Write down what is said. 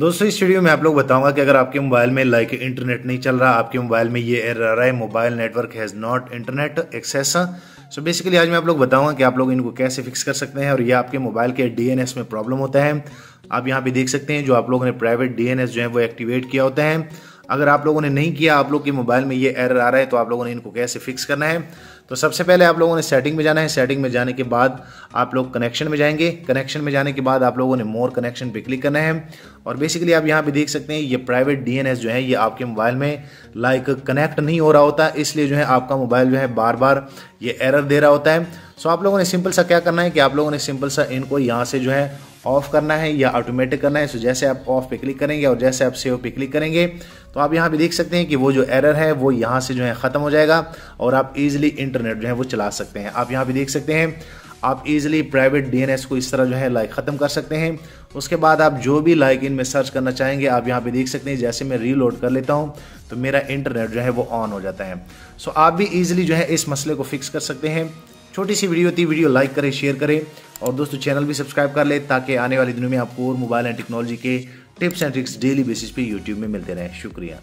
दोस्तों इस वीडियो में आप लोग बताऊंगा कि अगर आपके मोबाइल में लाइक इंटरनेट नहीं चल रहा आपके मोबाइल में ये एरर आ रहा है mobile network has not internet access so basically आज मैं आप लोग बताऊंगा कि आप लोग इनको कैसे फिक्स कर सकते हैं और ये आपके मोबाइल के डीएनएस में प्रॉब्लम होता है आप यहाँ पे देख सकते हैं जो आप लोगों ने प्राइवेट डीएनएस जो है वो एक्टिवेट किया होता है अगर आप लोगों ने नहीं किया आप लोग के मोबाइल में ये एरर आ रहा है तो आप लोगों ने इनको कैसे फिक्स करना है तो सबसे पहले आप लोगों ने सेटिंग में जाना है सेटिंग में जाने के बाद आप लोग कनेक्शन में जाएंगे कनेक्शन में जाने के बाद आप लोगों ने मोर कनेक्शन पे क्लिक करना है और बेसिकली आप यहाँ पे देख सकते हैं ये प्राइवेट डीएनएस जो है ये आपके मोबाइल में लाइक कनेक्ट नहीं हो रहा होता इसलिए जो है आपका मोबाइल जो है बार बार ये एरर दे रहा होता है सो आप लोगों ने सिंपल सा क्या करना है कि आप लोगों ने सिंपल सा इनको यहाँ से जो है ऑफ करना है या ऑटोमेटिक करना है सो जैसे आप ऑफ पे क्लिक करेंगे और जैसे आप सेव पे क्लिक करेंगे तो आप यहाँ भी देख सकते हैं कि वो जो एरर है वो यहाँ से जो है ख़त्म हो जाएगा और आप ईजिली इंटरनेट जो है वो चला सकते हैं आप यहाँ भी देख सकते हैं आप ईज़िली प्राइवेट डी को इस तरह जो है लाइक ख़त्म कर सकते हैं उसके बाद आप जो भी लाइक इन में सर्च करना चाहेंगे आप यहाँ पे देख सकते हैं जैसे मैं रीलोड कर लेता हूँ तो मेरा इंटरनेट जो है वो ऑन हो जाता है सो आप भी ईजिली जो है इस मसले को फिक्स कर सकते हैं छोटी सी वीडियो थी वीडियो लाइक करें शेयर करें और दोस्तों चैनल भी सब्सक्राइब कर ले ताकि आने वाले दिनों में आपको और मोबाइल एंड टेक्नोलॉजी के tips and tricks daily basis पे यूट्यूब में मिलते रहें शुक्रिया